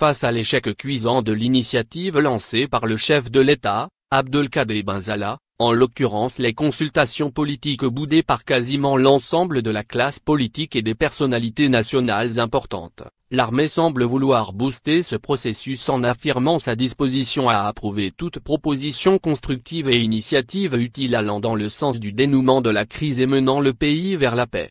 Face à l'échec cuisant de l'initiative lancée par le chef de l'État, Abdelkader Benzala, en l'occurrence les consultations politiques boudées par quasiment l'ensemble de la classe politique et des personnalités nationales importantes, l'armée semble vouloir booster ce processus en affirmant sa disposition à approuver toute proposition constructive et initiative utile allant dans le sens du dénouement de la crise et menant le pays vers la paix.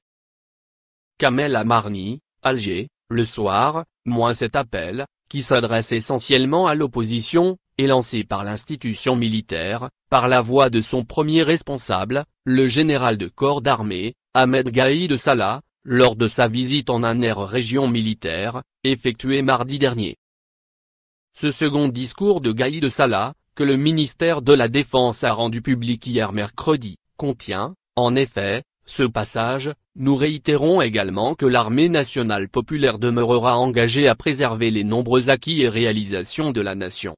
Kamel Amarni, Alger, le soir, moins cet appel, qui s'adresse essentiellement à l'opposition, est lancé par l'institution militaire, par la voix de son premier responsable, le général de corps d'armée, Ahmed Gaïd Salah, lors de sa visite en air région militaire, effectuée mardi dernier. Ce second discours de de Salah, que le ministère de la Défense a rendu public hier mercredi, contient, en effet, ce passage, nous réitérons également que l'armée nationale populaire demeurera engagée à préserver les nombreux acquis et réalisations de la nation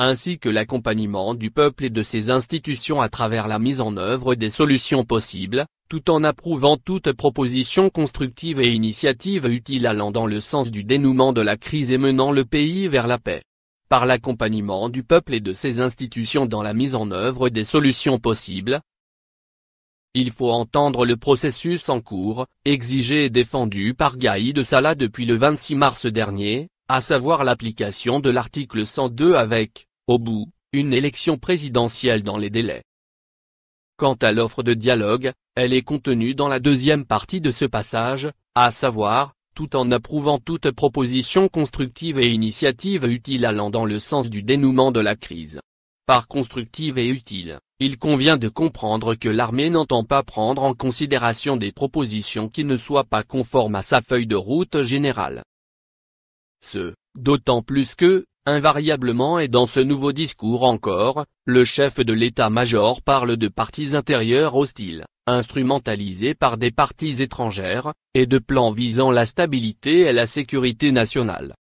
ainsi que l'accompagnement du peuple et de ses institutions à travers la mise en œuvre des solutions possibles, tout en approuvant toute proposition constructive et initiative utile allant dans le sens du dénouement de la crise et menant le pays vers la paix. Par l'accompagnement du peuple et de ses institutions dans la mise en œuvre des solutions possibles, il faut entendre le processus en cours, exigé et défendu par Gaïd Salah depuis le 26 mars dernier, à savoir l'application de l'article 102 avec, au bout, une élection présidentielle dans les délais. Quant à l'offre de dialogue, elle est contenue dans la deuxième partie de ce passage, à savoir, tout en approuvant toute proposition constructive et initiative utile allant dans le sens du dénouement de la crise. Par constructive et utile, il convient de comprendre que l'armée n'entend pas prendre en considération des propositions qui ne soient pas conformes à sa feuille de route générale. Ce, d'autant plus que, invariablement et dans ce nouveau discours encore, le chef de l'état-major parle de partis intérieurs hostiles, instrumentalisés par des partis étrangères, et de plans visant la stabilité et la sécurité nationale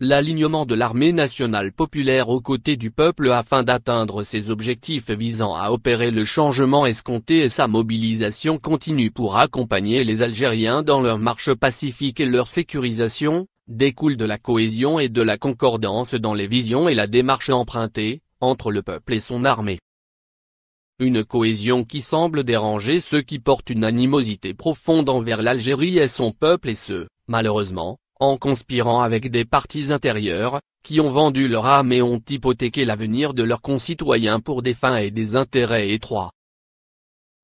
l'alignement de l'armée nationale populaire aux côtés du peuple afin d'atteindre ses objectifs visant à opérer le changement escompté et sa mobilisation continue pour accompagner les Algériens dans leur marche pacifique et leur sécurisation, découle de la cohésion et de la concordance dans les visions et la démarche empruntée, entre le peuple et son armée. Une cohésion qui semble déranger ceux qui portent une animosité profonde envers l'Algérie et son peuple et ceux, malheureusement, en conspirant avec des partis intérieurs, qui ont vendu leur âme et ont hypothéqué l'avenir de leurs concitoyens pour des fins et des intérêts étroits.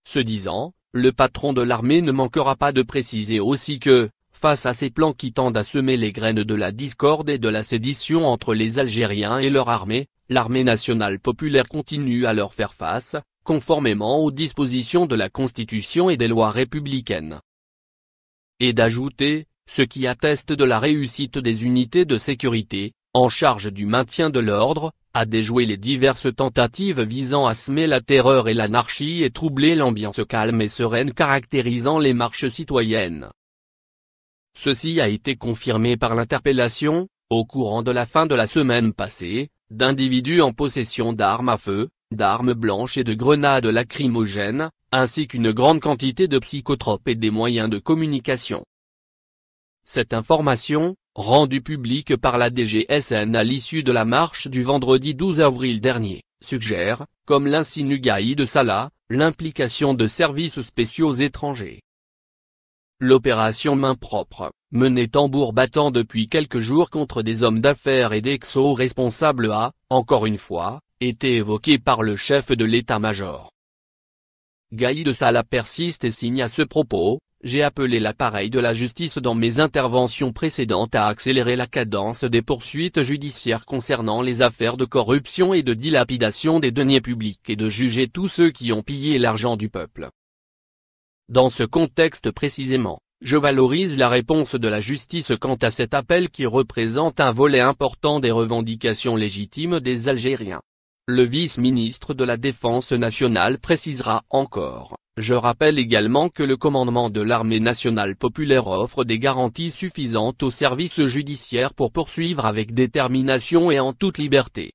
Se disant, le patron de l'armée ne manquera pas de préciser aussi que, face à ces plans qui tendent à semer les graines de la discorde et de la sédition entre les Algériens et leur armée, l'armée nationale populaire continue à leur faire face, conformément aux dispositions de la Constitution et des lois républicaines. Et d'ajouter, ce qui atteste de la réussite des unités de sécurité, en charge du maintien de l'ordre, à déjouer les diverses tentatives visant à semer la terreur et l'anarchie et troubler l'ambiance calme et sereine caractérisant les marches citoyennes. Ceci a été confirmé par l'interpellation, au courant de la fin de la semaine passée, d'individus en possession d'armes à feu, d'armes blanches et de grenades lacrymogènes, ainsi qu'une grande quantité de psychotropes et des moyens de communication. Cette information, rendue publique par la DGSN à l'issue de la marche du vendredi 12 avril dernier, suggère, comme l'insinue Gaïd Salah, l'implication de services spéciaux étrangers. L'opération main propre, menée tambour battant depuis quelques jours contre des hommes d'affaires et d'exos responsables a, encore une fois, été évoquée par le chef de l'état-major. Gaïd Salah persiste et signe à ce propos, j'ai appelé l'appareil de la justice dans mes interventions précédentes à accélérer la cadence des poursuites judiciaires concernant les affaires de corruption et de dilapidation des deniers publics et de juger tous ceux qui ont pillé l'argent du peuple. Dans ce contexte précisément, je valorise la réponse de la justice quant à cet appel qui représente un volet important des revendications légitimes des Algériens. Le vice-ministre de la Défense nationale précisera encore je rappelle également que le commandement de l'armée nationale populaire offre des garanties suffisantes aux services judiciaires pour poursuivre avec détermination et en toute liberté.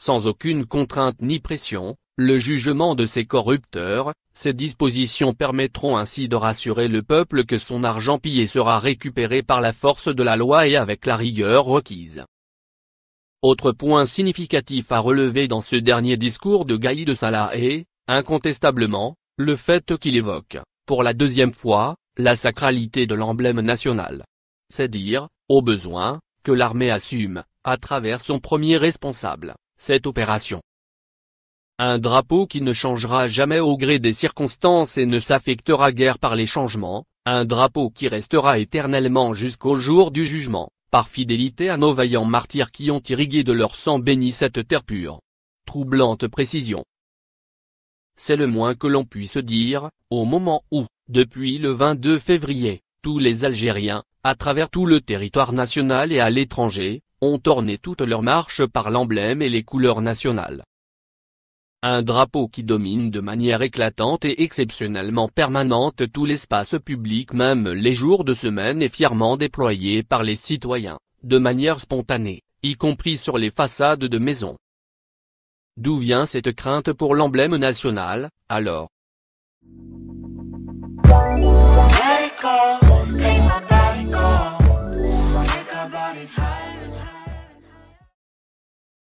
Sans aucune contrainte ni pression, le jugement de ces corrupteurs, ces dispositions permettront ainsi de rassurer le peuple que son argent pillé sera récupéré par la force de la loi et avec la rigueur requise. Autre point significatif à relever dans ce dernier discours de Gaïd de Salah est, Incontestablement, le fait qu'il évoque, pour la deuxième fois, la sacralité de l'emblème national. C'est dire, au besoin, que l'armée assume, à travers son premier responsable, cette opération. Un drapeau qui ne changera jamais au gré des circonstances et ne s'affectera guère par les changements, un drapeau qui restera éternellement jusqu'au jour du jugement, par fidélité à nos vaillants martyrs qui ont irrigué de leur sang béni cette terre pure. Troublante précision c'est le moins que l'on puisse dire, au moment où, depuis le 22 février, tous les Algériens, à travers tout le territoire national et à l'étranger, ont orné toutes leur marche par l'emblème et les couleurs nationales. Un drapeau qui domine de manière éclatante et exceptionnellement permanente tout l'espace public même les jours de semaine est fièrement déployé par les citoyens, de manière spontanée, y compris sur les façades de maisons, D'où vient cette crainte pour l'emblème national, alors